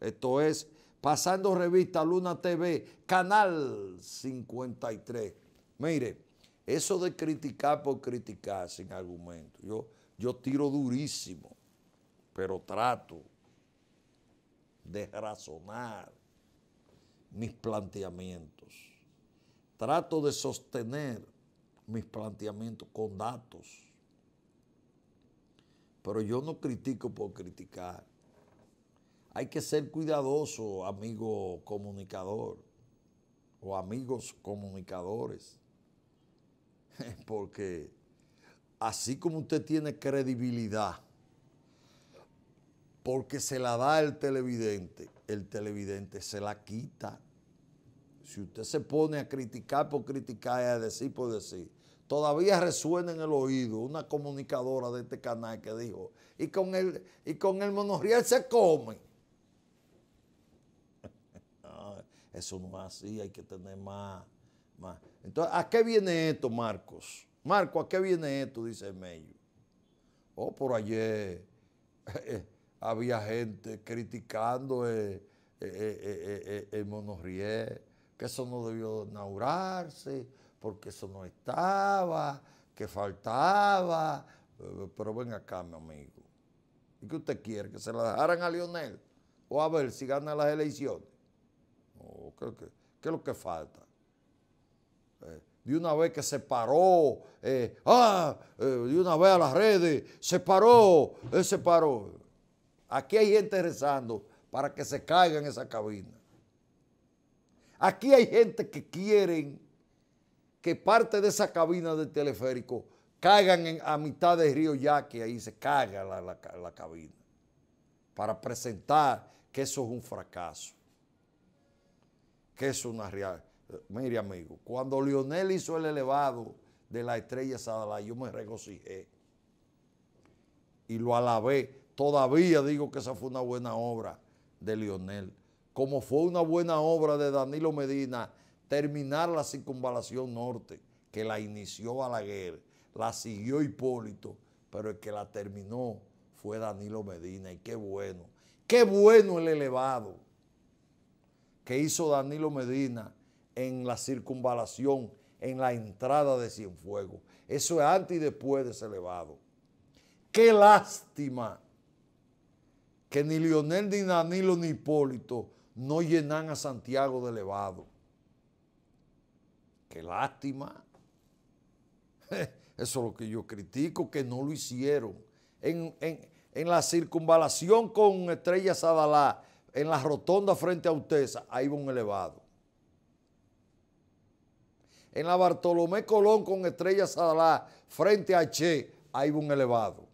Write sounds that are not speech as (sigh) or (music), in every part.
Esto es Pasando Revista Luna TV, Canal 53. Mire, eso de criticar por criticar sin argumento. Yo, yo tiro durísimo, pero trato de razonar mis planteamientos. Trato de sostener mis planteamientos con datos. Pero yo no critico por criticar. Hay que ser cuidadoso, amigo comunicador o amigos comunicadores, (laughs) porque así como usted tiene credibilidad, porque se la da el televidente, el televidente se la quita. Si usted se pone a criticar por criticar y a decir por decir, todavía resuena en el oído una comunicadora de este canal que dijo, y con el, y con el monorriel se come. Eso no es así, hay que tener más, más. Entonces, ¿a qué viene esto, Marcos? Marco, ¿a qué viene esto? Dice Mello. Oh, por ayer (laughs) eh, había gente criticando eh, eh, el, eh, que eso no debió inaugurarse, porque eso no estaba, que faltaba. Pero ven acá, mi amigo. ¿Y qué usted quiere? ¿Que se la dejaran a Lionel? O a ver si gana las elecciones. ¿Qué, es lo que falta? Eh, de una vez que se paró, eh, ah, eh, de una vez a las redes, se paró, se paró. Aquí hay gente rezando para que se caiga en esa cabina. Aquí hay gente que quiere que parte de esa cabina del teleférico caigan a mitad del río ya que ahí se caiga la cabina, para presentar que eso es un fracaso que es una realidad, Mire, amigo, cuando Lionel hizo el elevado de la estrella Sadalá, yo me regocijé y lo alabé. Todavía digo que esa fue una buena obra de Lionel. Como fue una buena obra de Danilo Medina terminar la circunvalación norte, que la inició Balaguer, la siguió Hipólito, pero el que la terminó fue Danilo Medina. Y qué bueno, qué bueno el elevado que hizo Danilo Medina en la circunvalación, en la entrada de Cienfuegos. Eso es antes y después de ese elevado. Qué lástima que ni Lionel, ni Danilo, ni Hipólito no llenan a Santiago de elevado. Qué lástima. (laughs) Eso es lo que yo critico, que no lo hicieron. En, en la circunvalación con Estrella Sadalá, en la rotonda frente a Utesa, ahí va un elevado. En la Bartolomé Colón con Estrella Sadalá, frente a Che, ahí va un elevado.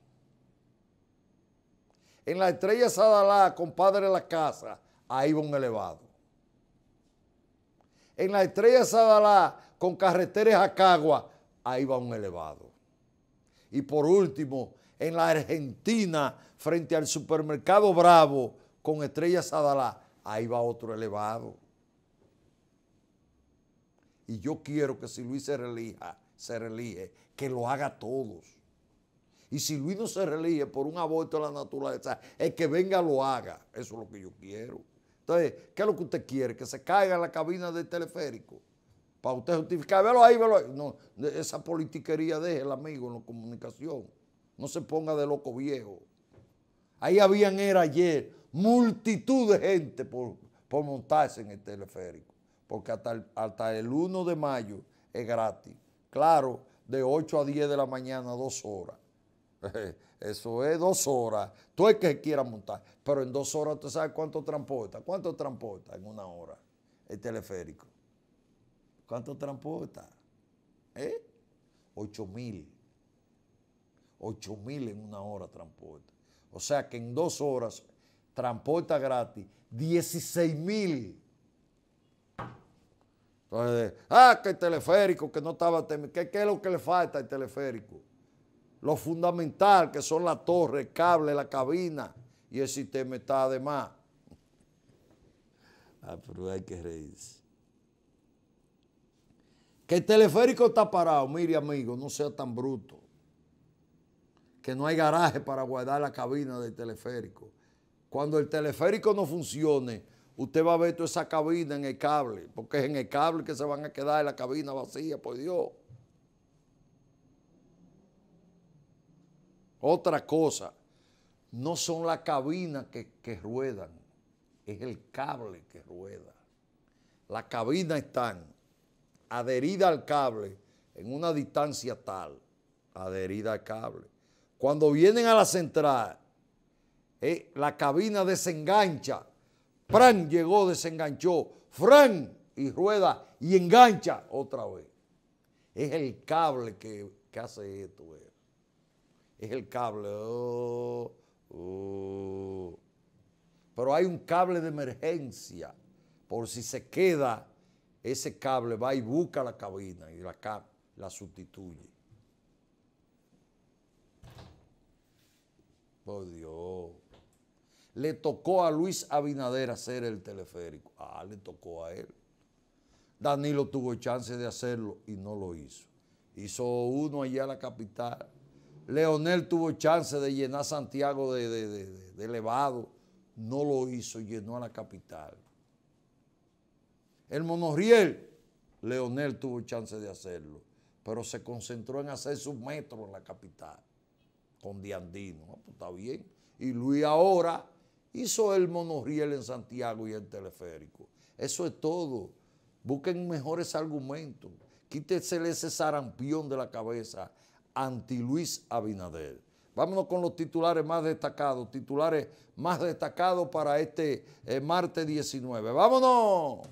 En la Estrella Sadalá, compadre de la casa, ahí va un elevado. En la Estrella Sadalá, con carreteras Acagua, ahí va un elevado. Y por último, en la Argentina, frente al supermercado Bravo, con estrellas Adalá, ahí va otro elevado. Y yo quiero que si Luis se relija, se relige, que lo haga todos. Y si Luis no se relige por un aborto de la naturaleza, es que venga lo haga. Eso es lo que yo quiero. Entonces, ¿qué es lo que usted quiere? Que se caiga en la cabina del teleférico. Para usted justificar, velo ahí, velo ahí. No, esa politiquería deje el amigo en la comunicación. No se ponga de loco viejo. Ahí habían era ayer multitud de gente por, por montarse en el este teleférico, porque hasta el, hasta el 1 de mayo es gratis. Claro, de 8 a 10 de la mañana, dos horas. (laughs) Eso es dos horas. Tú es que quieras montar. Pero en dos horas tú sabes cuánto transporta. ¿Cuánto transporta en una hora el teleférico? ¿Cuánto transporta? ¿Eh? 8 mil. 8 mil en una hora transporta. O sea que en dos horas transporta gratis, 16 mil. Entonces, ah, que el teleférico, que no estaba, ¿qué, ¿qué es lo que le falta al teleférico? Lo fundamental, que son la torre, el cable, la cabina, y el sistema está además. Ah, pero hay que reírse. Que el teleférico está parado, mire amigo, no sea tan bruto. Que no hay garaje para guardar la cabina del teleférico cuando el teleférico no funcione, usted va a ver toda esa cabina en el cable, porque es en el cable que se van a quedar en la cabina vacía, por Dios. Otra cosa, no son las cabinas que, ruedan, es el cable que rueda. Las cabinas están adheridas al cable en una distancia tal, adherida al cable. Cuando vienen a la central, eh, la cabina desengancha. Fran llegó, desenganchó. Fran y rueda y engancha otra vez. Es el cable que, hace esto. Eh. Es el cable. Oh, oh. Pero hay un cable de emergencia. Por si se queda, ese cable va y busca la cabina y la, la sustituye. Por Dios le tocó a Luis Abinader hacer el teleférico. Ah, le tocó a él. Danilo tuvo chance de hacerlo y no lo hizo. Hizo uno allá a la capital. Leonel tuvo chance de llenar Santiago de, elevado. No lo hizo, llenó a la capital. El monorriel, Leonel tuvo chance de hacerlo, pero se concentró en hacer su metro en la capital, con Diandino. Ah, pues, está bien. Y Luis ahora hizo el monorriel en Santiago y el teleférico. Eso es todo. Busquen mejores argumentos. Quítensele ese sarampión de la cabeza anti Luis Abinader. Vámonos con los titulares más destacados, titulares más destacados para este eh, martes 19. ¡Vámonos!